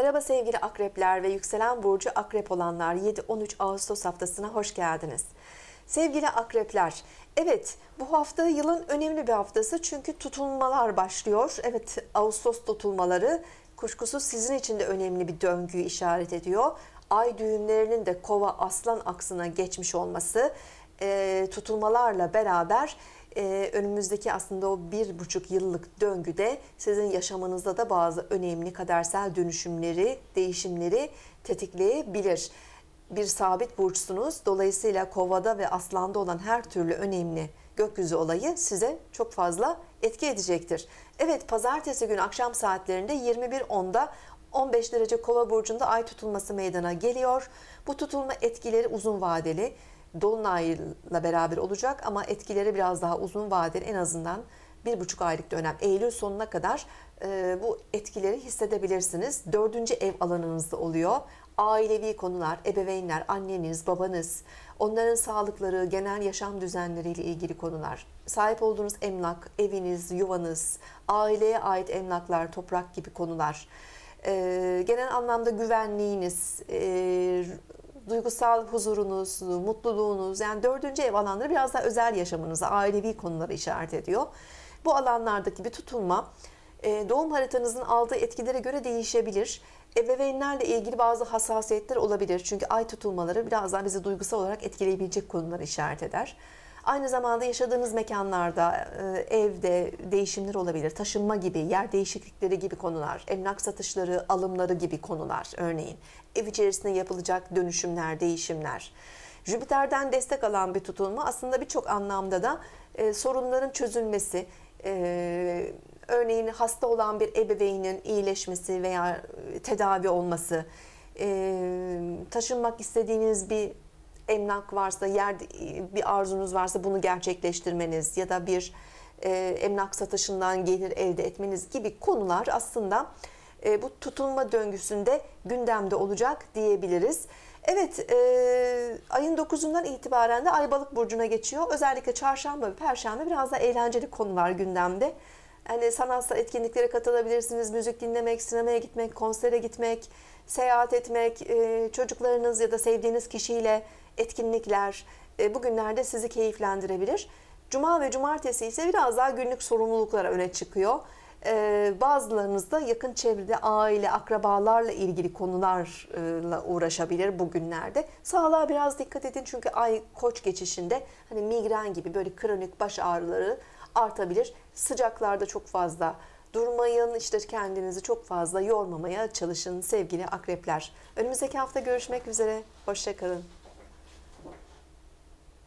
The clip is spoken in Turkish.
Merhaba sevgili akrepler ve yükselen burcu akrep olanlar 7-13 Ağustos haftasına hoş geldiniz. Sevgili akrepler, evet bu hafta yılın önemli bir haftası çünkü tutulmalar başlıyor. Evet Ağustos tutulmaları kuşkusuz sizin için de önemli bir döngüyü işaret ediyor. Ay düğümlerinin de kova aslan aksına geçmiş olması tutulmalarla beraber e, önümüzdeki aslında o bir buçuk yıllık döngüde sizin yaşamınızda da bazı önemli kadersel dönüşümleri, değişimleri tetikleyebilir. Bir sabit burçsunuz. Dolayısıyla kovada ve aslanda olan her türlü önemli gökyüzü olayı size çok fazla etki edecektir. Evet pazartesi günü akşam saatlerinde 21.10'da 15 derece kova burcunda ay tutulması meydana geliyor. Bu tutulma etkileri uzun vadeli Dolunay'la beraber olacak ama etkileri biraz daha uzun vadeli en azından bir buçuk aylık dönem Eylül sonuna kadar e, bu etkileri hissedebilirsiniz. Dördüncü ev alanınızda oluyor. Ailevi konular, ebeveynler, anneniz, babanız, onların sağlıkları, genel yaşam düzenleriyle ilgili konular, sahip olduğunuz emlak, eviniz, yuvanız, aileye ait emlaklar, toprak gibi konular, e, genel anlamda güvenliğiniz, e, duygusal huzurunuz, mutluluğunuz yani dördüncü ev alanları biraz daha özel yaşamınıza, ailevi konulara işaret ediyor. Bu alanlardaki bir tutulma e, doğum haritanızın aldığı etkilere göre değişebilir. Ebeveynlerle ilgili bazı hassasiyetler olabilir. Çünkü ay tutulmaları biraz daha bizi duygusal olarak etkileyebilecek konulara işaret eder. Aynı zamanda yaşadığınız mekanlarda, e, evde değişimler olabilir, taşınma gibi, yer değişiklikleri gibi konular, emlak satışları, alımları gibi konular örneğin. Ev içerisinde yapılacak dönüşümler, değişimler. Jüpiter'den destek alan bir tutulma aslında birçok anlamda da e, sorunların çözülmesi, e, örneğin hasta olan bir ebeveynin iyileşmesi veya tedavi olması, taşınmak istediğiniz bir emlak varsa, yer bir arzunuz varsa bunu gerçekleştirmeniz ya da bir e, emlak satışından gelir elde etmeniz gibi konular aslında e, bu tutunma döngüsünde gündemde olacak diyebiliriz. Evet, e, ayın 9'undan itibaren de ay balık Burcu'na geçiyor. Özellikle çarşamba ve perşembe biraz da eğlenceli konular gündemde. Yani sanatsal etkinliklere katılabilirsiniz, müzik dinlemek, sinemaya gitmek, konsere gitmek, seyahat etmek, e, çocuklarınız ya da sevdiğiniz kişiyle etkinlikler e, bugünlerde sizi keyiflendirebilir. Cuma ve cumartesi ise biraz daha günlük sorumluluklar öne çıkıyor. E, bazılarınızda yakın çevrede aile, akrabalarla ilgili konularla uğraşabilir bugünlerde. Sağlığa biraz dikkat edin çünkü ay koç geçişinde hani migren gibi böyle kronik baş ağrıları artabilir. Sıcaklarda çok fazla durmayın, işte kendinizi çok fazla yormamaya çalışın sevgili akrepler. Önümüzdeki hafta görüşmek üzere, hoşçakalın.